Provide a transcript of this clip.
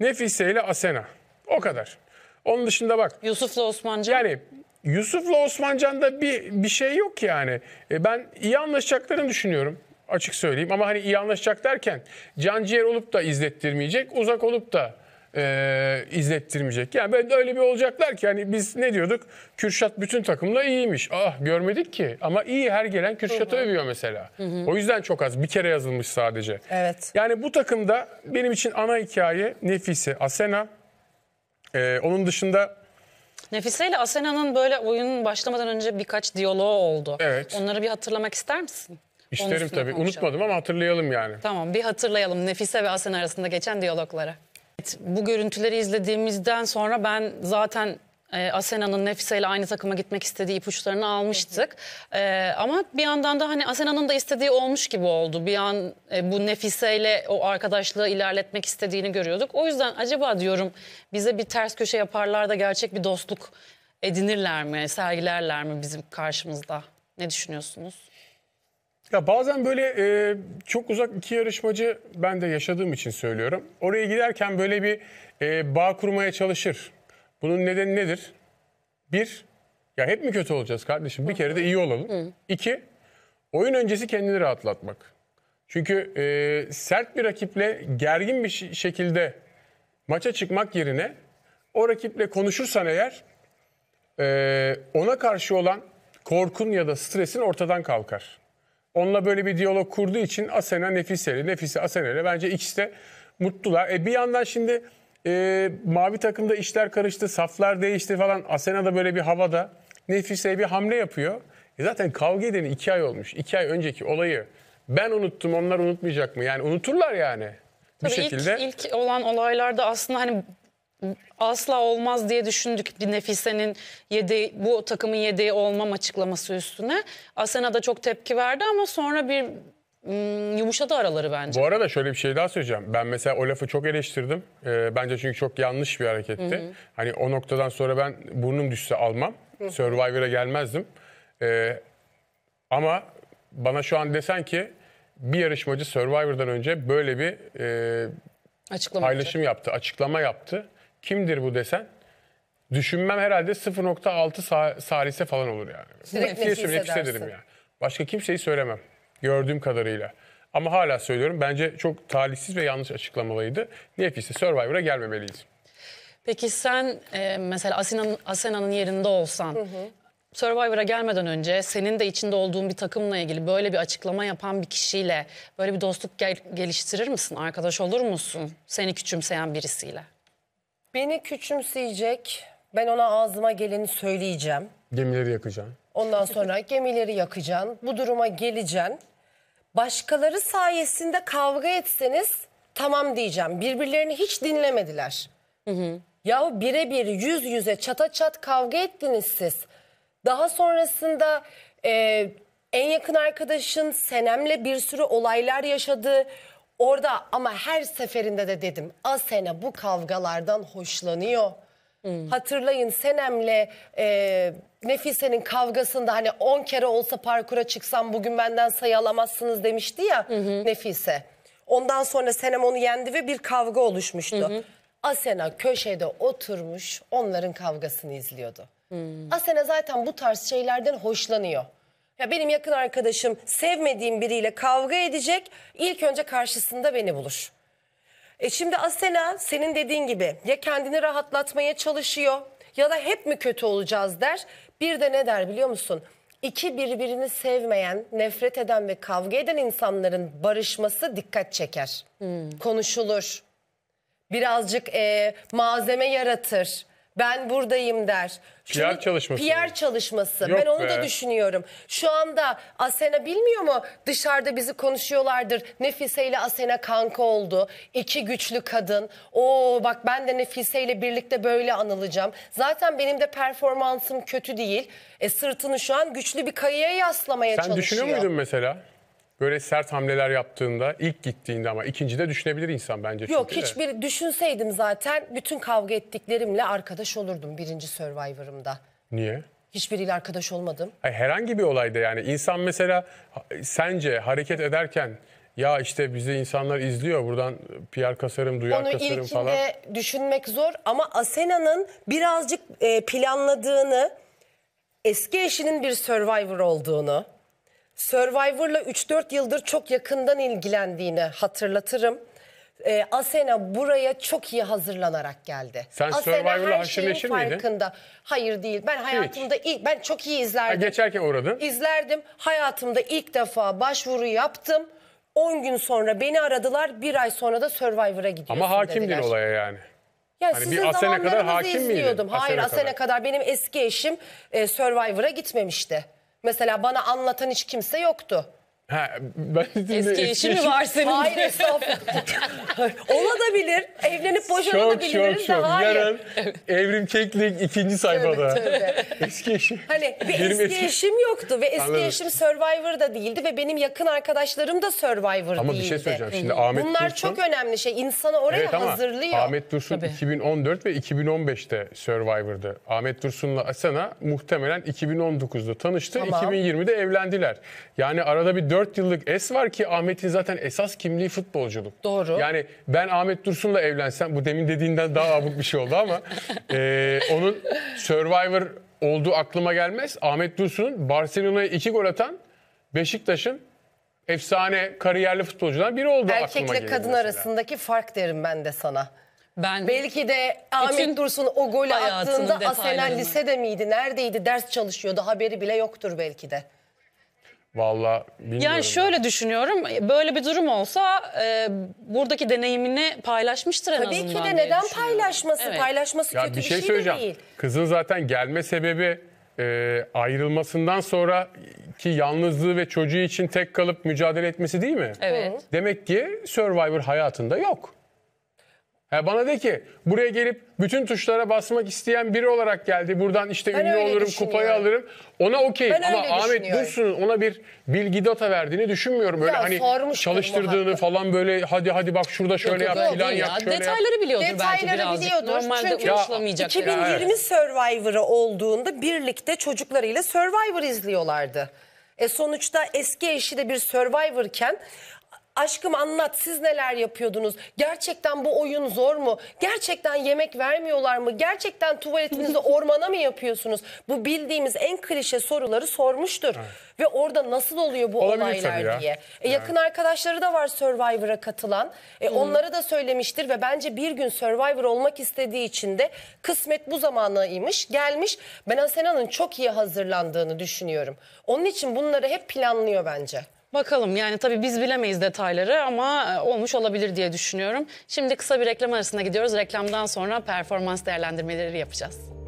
Nefise ile Asena. O kadar. Onun dışında bak. Yusuf'la Osmancan. Yani Yusuf'la Osmancan'da bir bir şey yok yani. E, ben iyi anlaşacaklarını düşünüyorum açık söyleyeyim. Ama hani iyi anlaşacak derken can ciğer olup da izlettirmeyecek, uzak olup da e, izlettirmeyecek. Yani ben öyle bir olacaklar ki hani biz ne diyorduk? Kürşat bütün takımla iyiymiş. Ah görmedik ki ama iyi her gelen Kürşat'ı övüyor mesela. Hı hı. O yüzden çok az bir kere yazılmış sadece. Evet. Yani bu takımda benim için ana hikaye Nefise, Asena. E, onun dışında Nefise ile Asena'nın böyle oyunun başlamadan önce birkaç diyaloğu oldu. Evet. Onları bir hatırlamak ister misin? İsterim tabii. konuşalım. Unutmadım ama hatırlayalım yani. Tamam bir hatırlayalım Nefise ve Asena arasında geçen diyalogları. Evet, bu görüntüleri izlediğimizden sonra ben zaten e, Asena'nın Nefise ile aynı takıma gitmek istediği ipuçlarını almıştık. E, ama bir yandan da hani Asena'nın da istediği olmuş gibi oldu. Bir an e, bu Nefise ile o arkadaşlığı ilerletmek istediğini görüyorduk. O yüzden acaba diyorum bize bir ters köşe yaparlar da gerçek bir dostluk edinirler mi, sergilerler mi bizim karşımızda? Ne düşünüyorsunuz? Ya bazen böyle e, çok uzak iki yarışmacı ben de yaşadığım için söylüyorum. Oraya giderken böyle bir e, bağ kurmaya çalışır. Bunun nedeni nedir? Bir, ya hep mi kötü olacağız kardeşim? Bir kere de iyi olalım. İki, oyun öncesi kendini rahatlatmak. Çünkü e, sert bir rakiple gergin bir şekilde maça çıkmak yerine o rakiple konuşursan eğer e, ona karşı olan korkun ya da stresin ortadan kalkar. Onunla böyle bir diyalog kurduğu için Asena Nefise'li. Nefise Asena'yla bence ikisi de mutlular. E bir yandan şimdi e, mavi takımda işler karıştı, saflar değişti falan. Asena da böyle bir havada. Nefise'ye bir hamle yapıyor. E zaten kavga edeni iki ay olmuş. İki ay önceki olayı ben unuttum onlar unutmayacak mı? Yani unuturlar yani. Bir şekilde. Ilk, ilk olan olaylarda aslında hani asla olmaz diye düşündük Nefise'nin yedeği, bu takımın yedeği olmam açıklaması üstüne. Asena da çok tepki verdi ama sonra bir Hmm, yumuşadı araları bence. Bu arada şöyle bir şey daha söyleyeceğim. Ben mesela o lafı çok eleştirdim. Ee, bence çünkü çok yanlış bir hareketti. Hı hı. Hani o noktadan sonra ben burnum düşse almam. Survivor'a gelmezdim. Ee, ama bana şu an desen ki bir yarışmacı Survivor'dan önce böyle bir e, paylaşım yaptı, açıklama yaptı. Kimdir bu desen? Düşünmem herhalde 0.6 sa- sarise falan olur yani. Direkt nefis hissedersin. hissederim yani. Başka kimseyi söylemem gördüğüm kadarıyla. Ama hala söylüyorum bence çok talihsiz ve yanlış açıklamalıydı. Nefise Survivor'a gelmemeliyiz. Peki sen e, mesela Asena'nın Asena'nın yerinde olsan Survivor'a gelmeden önce senin de içinde olduğun bir takımla ilgili böyle bir açıklama yapan bir kişiyle böyle bir dostluk gel- geliştirir misin? Arkadaş olur musun? Seni küçümseyen birisiyle. Beni küçümseyecek, ben ona ağzıma geleni söyleyeceğim. Gemileri yakacaksın. Ondan sonra gemileri yakacaksın, bu duruma geleceksin. Başkaları sayesinde kavga etseniz tamam diyeceğim. Birbirlerini hiç dinlemediler. Yahu birebir yüz yüze çata çat kavga ettiniz siz. Daha sonrasında e, en yakın arkadaşın Senem'le bir sürü olaylar yaşadı. Orada ama her seferinde de dedim Asena bu kavgalardan hoşlanıyor. Hmm. Hatırlayın Senem'le e, Nefise'nin kavgasında hani 10 kere olsa parkura çıksam bugün benden sayı alamazsınız demişti ya hı Nefise. Ondan sonra Senem onu yendi ve bir kavga oluşmuştu. Hı hı. Asena köşede oturmuş onların kavgasını izliyordu. Hmm. Asena zaten bu tarz şeylerden hoşlanıyor. Ya benim yakın arkadaşım sevmediğim biriyle kavga edecek. İlk önce karşısında beni bulur. E şimdi Asena senin dediğin gibi ya kendini rahatlatmaya çalışıyor ya da hep mi kötü olacağız der. Bir de ne der biliyor musun? İki birbirini sevmeyen, nefret eden ve kavga eden insanların barışması dikkat çeker. Hmm. Konuşulur. Birazcık e, malzeme yaratır. Ben buradayım der. Şunu, PR çalışması PR mı? çalışması. Yok ben onu be. da düşünüyorum. Şu anda Asena bilmiyor mu? Dışarıda bizi konuşuyorlardır. Nefise ile Asena kanka oldu. İki güçlü kadın. Oo bak ben de Nefise ile birlikte böyle anılacağım. Zaten benim de performansım kötü değil. E sırtını şu an güçlü bir kayaya yaslamaya Sen çalışıyor. Sen düşünüyor muydun mesela? böyle sert hamleler yaptığında ilk gittiğinde ama ikinci de düşünebilir insan bence. Yok de. hiçbir düşünseydim zaten bütün kavga ettiklerimle arkadaş olurdum birinci Survivor'ımda. Niye? Hiçbiriyle arkadaş olmadım. Hayır, herhangi bir olayda yani insan mesela sence hareket ederken ya işte bizi insanlar izliyor buradan PR kasarım, duyar Onu kasarım falan. Onu ilkinde düşünmek zor ama Asena'nın birazcık e, planladığını, eski eşinin bir Survivor olduğunu, Survivor'la 3-4 yıldır çok yakından ilgilendiğini hatırlatırım. E, Asena buraya çok iyi hazırlanarak geldi. Sen Asena Survivor'la her şeyin haşır neşir miydin? farkında. Hayır değil. Ben hayatımda ilk ben çok iyi Ha, izlerdim. geçerken uğradın. İzlerdim. Hayatımda ilk defa başvuru yaptım. 10 gün sonra beni aradılar. Bir ay sonra da Survivor'a gidiyorsun Ama hakim değil dediler. olaya yani. Yani Hani sizin bir Asena kadar hakim miydin? Hayır Asena Asena kadar. kadar. Benim eski eşim e, Survivor'a gitmemişti. Mesela bana anlatan hiç kimse yoktu. Ha, ben şimdi Eski eşi mi var senin? Hayır estağfurullah. Olabilir. Evlenip Şok şok boşanabiliriz de şok. hayır. Yarın Evrim Keklik ikinci sayfada. Eski eşi. Hani bir Benim eski, eski- eşim yoktu ve eski Anladım. eşim da değildi ve benim yakın arkadaşlarım da Survivor Ama değildi. bir şey söyleyeceğim. Şimdi Ahmet Bunlar Dursun- çok önemli şey. İnsanı oraya Evet ama hazırlıyor. Ahmet Dursun Tabii. 2014 ve 2015'te Survivor'dı. Ahmet Dursun'la Asena muhtemelen 2019'da tanıştı. Tamam. 2020'de evlendiler. Yani arada bir 4 4 yıllık es var ki Ahmet'in zaten esas kimliği futbolculuk. Doğru. Yani ben Ahmet Dursun'la evlensem bu demin dediğinden daha abuk bir şey oldu ama e, onun Survivor olduğu aklıma gelmez. Ahmet Dursun'un Barcelona'ya 2 gol atan Beşiktaş'ın efsane kariyerli futbolcudan biri oldu aklıma Erkekle kadın mesela. arasındaki fark derim ben de sana. Ben Belki de Ahmet Dursun o golü attığında Asena detaylarını- lisede miydi, neredeydi, ders çalışıyordu haberi bile yoktur belki de. Valla bilmiyorum. Yani şöyle ben. düşünüyorum. Böyle bir durum olsa e, buradaki deneyimini paylaşmıştır en Tabii azından. Tabii ki de neden paylaşması? Evet. Paylaşması ya kötü bir şey, şey söyleyeceğim. değil. Kızın zaten gelme sebebi e, ayrılmasından sonra ki yalnızlığı ve çocuğu için tek kalıp mücadele etmesi değil mi? Evet. Demek ki Survivor hayatında yok. Ha bana de ki buraya gelip bütün tuşlara basmak isteyen biri olarak geldi. Buradan işte Ben ünlü olurum, kupayı alırım. Ona okey ama Ahmet düşünüyorum. ona bir bilgi data verdiğini düşünmüyorum. Böyle Ya hani çalıştırdığını falan böyle hadi hadi bak şurada şöyle yap, yok, plan değil yap, ya. şöyle Detayları biliyordur belki Detayları birazcık. biliyordur. Çünkü ulaşılamayacak. yani. 2020 Survivor'ı olduğunda birlikte çocuklarıyla Survivor izliyorlardı. E sonuçta eski eşi de bir Survivor'ken aşkım anlat siz neler yapıyordunuz? Gerçekten bu oyun zor mu? Gerçekten yemek vermiyorlar mı? Gerçekten tuvaletinizi ormana mı yapıyorsunuz? Bu bildiğimiz en klişe soruları sormuştur. Ve orada nasıl oluyor bu Olabilir olaylar ya. diye. E, Yani. yakın arkadaşları da var Survivor'a katılan. E, onlara da söylemiştir ve bence bir gün Survivor olmak istediği için de kısmet bu zamanaymış. Gelmiş. Ben Asena'nın çok iyi hazırlandığını düşünüyorum. Onun için bunları hep planlıyor bence. Bakalım yani tabii biz bilemeyiz detayları ama e, olmuş olabilir diye düşünüyorum. Şimdi kısa bir reklam arasına gidiyoruz. Reklamdan sonra performans değerlendirmeleri yapacağız.